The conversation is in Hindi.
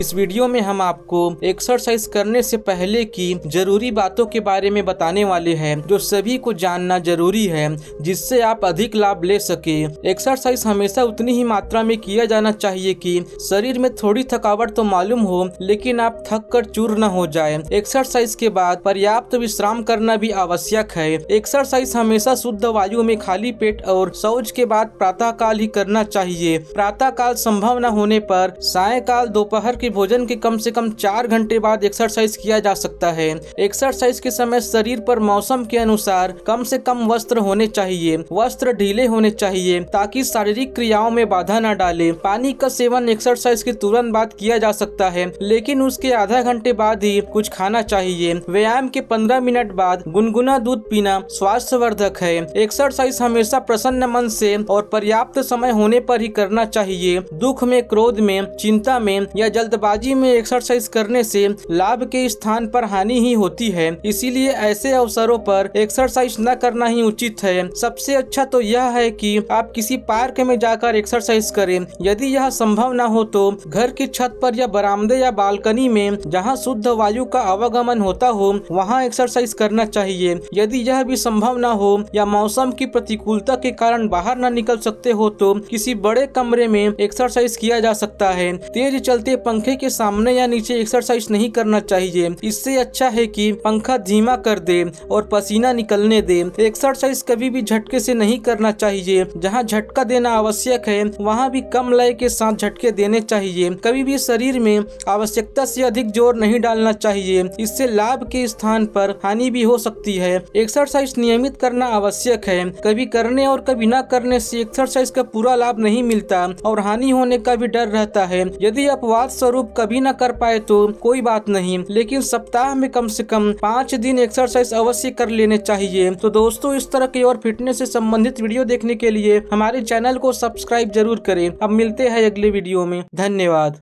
इस वीडियो में हम आपको एक्सरसाइज करने से पहले की जरूरी बातों के बारे में बताने वाले हैं जो सभी को जानना जरूरी है जिससे आप अधिक लाभ ले सके एक्सरसाइज हमेशा उतनी ही मात्रा में किया जाना चाहिए कि शरीर में थोड़ी थकावट तो मालूम हो लेकिन आप थक कर चूर न हो जाए एक्सरसाइज के बाद पर्याप्त तो विश्राम करना भी आवश्यक है एक्सरसाइज हमेशा शुद्ध वायु में खाली पेट और शौच के बाद प्रातः काल ही करना चाहिए प्रातः काल संभव न होने पर सायकाल दोपहर के कि भोजन के कम से कम चार घंटे बाद एक्सरसाइज किया जा सकता है एक्सरसाइज के समय शरीर पर मौसम के अनुसार कम से कम वस्त्र होने चाहिए वस्त्र ढीले होने चाहिए ताकि शारीरिक क्रियाओं में बाधा न डाले पानी का सेवन एक्सरसाइज के तुरंत बाद किया जा सकता है लेकिन उसके आधा घंटे बाद ही कुछ खाना चाहिए व्यायाम के पंद्रह मिनट बाद गुनगुना दूध पीना वर्धक है एक्सरसाइज हमेशा प्रसन्न मन से और पर्याप्त समय होने पर ही करना चाहिए दुख में क्रोध में चिंता में या जल्द जल्दबाजी में एक्सरसाइज करने से लाभ के स्थान पर हानि ही होती है इसीलिए ऐसे अवसरों पर एक्सरसाइज न करना ही उचित है सबसे अच्छा तो यह है कि आप किसी पार्क में जाकर एक्सरसाइज करें यदि यह संभव न हो तो घर की छत पर या बरामदे या बालकनी में जहाँ शुद्ध वायु का आवागमन होता हो वहाँ एक्सरसाइज करना चाहिए यदि यह भी संभव न हो या मौसम की प्रतिकूलता के कारण बाहर न निकल सकते हो तो किसी बड़े कमरे में एक्सरसाइज किया जा सकता है तेज चलते पंखे पंखे के सामने या नीचे एक्सरसाइज नहीं करना चाहिए इससे अच्छा है कि पंखा धीमा कर दे और पसीना निकलने दे एक्सरसाइज कभी भी झटके से नहीं करना चाहिए जहाँ झटका देना आवश्यक है वहाँ भी कम लय के साथ झटके देने चाहिए कभी भी शरीर में आवश्यकता से अधिक जोर नहीं डालना चाहिए इससे लाभ के स्थान पर हानि भी हो सकती है एक्सरसाइज नियमित करना आवश्यक है कभी करने और कभी ना करने से एक्सरसाइज का पूरा लाभ नहीं मिलता और हानि होने का भी डर रहता है यदि अपवाद स्वरूप प्रारूप कभी न कर पाए तो कोई बात नहीं लेकिन सप्ताह में कम से कम पाँच दिन एक्सरसाइज अवश्य कर लेने चाहिए तो दोस्तों इस तरह की और फिटनेस से संबंधित वीडियो देखने के लिए हमारे चैनल को सब्सक्राइब जरूर करें अब मिलते हैं अगले वीडियो में धन्यवाद